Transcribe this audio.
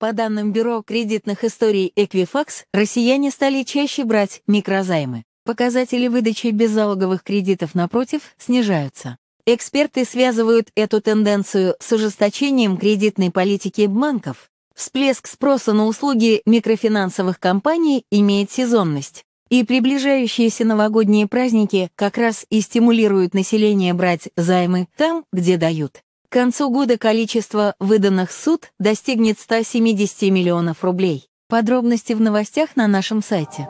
По данным Бюро кредитных историй Equifax, россияне стали чаще брать микрозаймы. Показатели выдачи беззалоговых кредитов, напротив, снижаются. Эксперты связывают эту тенденцию с ужесточением кредитной политики банков. Всплеск спроса на услуги микрофинансовых компаний имеет сезонность. И приближающиеся новогодние праздники как раз и стимулируют население брать займы там, где дают. К концу года количество выданных суд достигнет 170 миллионов рублей. Подробности в новостях на нашем сайте.